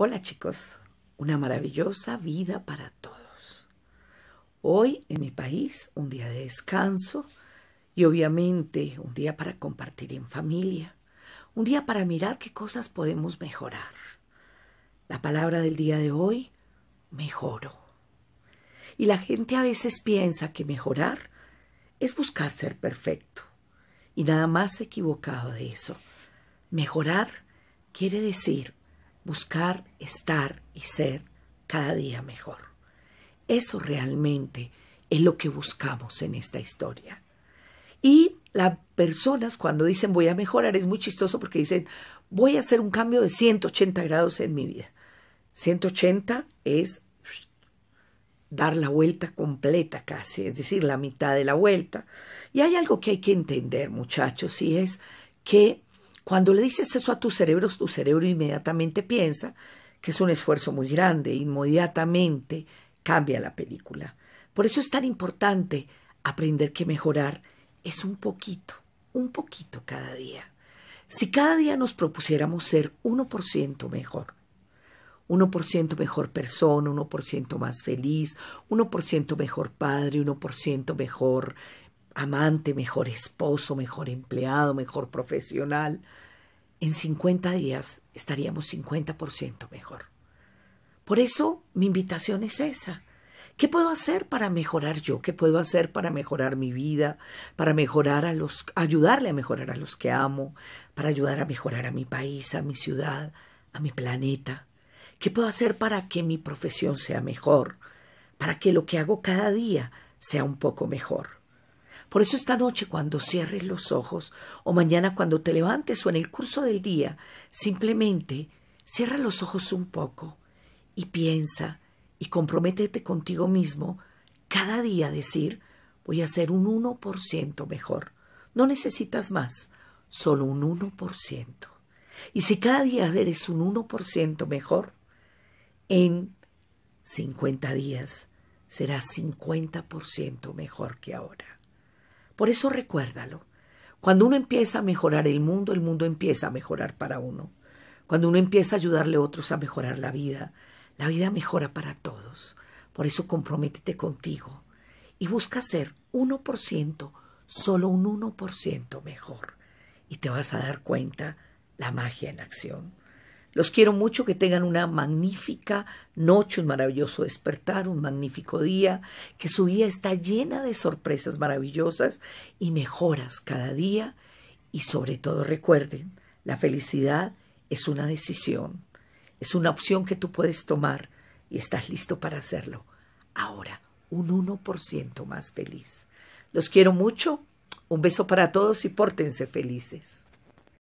Hola chicos, una maravillosa vida para todos. Hoy en mi país un día de descanso y obviamente un día para compartir en familia, un día para mirar qué cosas podemos mejorar. La palabra del día de hoy, mejoro. Y la gente a veces piensa que mejorar es buscar ser perfecto y nada más equivocado de eso. Mejorar quiere decir buscar estar y ser cada día mejor. Eso realmente es lo que buscamos en esta historia. Y las personas cuando dicen voy a mejorar es muy chistoso porque dicen voy a hacer un cambio de 180 grados en mi vida. 180 es dar la vuelta completa casi, es decir, la mitad de la vuelta. Y hay algo que hay que entender, muchachos, y es que cuando le dices eso a tu cerebro, tu cerebro inmediatamente piensa que es un esfuerzo muy grande, inmediatamente cambia la película. Por eso es tan importante aprender que mejorar es un poquito, un poquito cada día. Si cada día nos propusiéramos ser 1% mejor, 1% mejor persona, 1% más feliz, 1% mejor padre, 1% mejor amante, mejor esposo, mejor empleado, mejor profesional, en 50 días estaríamos 50% mejor. Por eso mi invitación es esa. ¿Qué puedo hacer para mejorar yo? ¿Qué puedo hacer para mejorar mi vida? Para mejorar a los, ayudarle a mejorar a los que amo, para ayudar a mejorar a mi país, a mi ciudad, a mi planeta. ¿Qué puedo hacer para que mi profesión sea mejor? Para que lo que hago cada día sea un poco mejor. Por eso esta noche cuando cierres los ojos o mañana cuando te levantes o en el curso del día, simplemente cierra los ojos un poco y piensa y comprométete contigo mismo cada día a decir voy a ser un 1% mejor. No necesitas más, solo un 1%. Y si cada día eres un 1% mejor, en 50 días serás 50% mejor que ahora. Por eso recuérdalo. Cuando uno empieza a mejorar el mundo, el mundo empieza a mejorar para uno. Cuando uno empieza a ayudarle a otros a mejorar la vida, la vida mejora para todos. Por eso comprométete contigo y busca ser 1%, solo un 1% mejor. Y te vas a dar cuenta la magia en acción. Los quiero mucho, que tengan una magnífica noche, un maravilloso despertar, un magnífico día, que su vida está llena de sorpresas maravillosas y mejoras cada día. Y sobre todo recuerden, la felicidad es una decisión, es una opción que tú puedes tomar y estás listo para hacerlo. Ahora, un 1% más feliz. Los quiero mucho, un beso para todos y pórtense felices.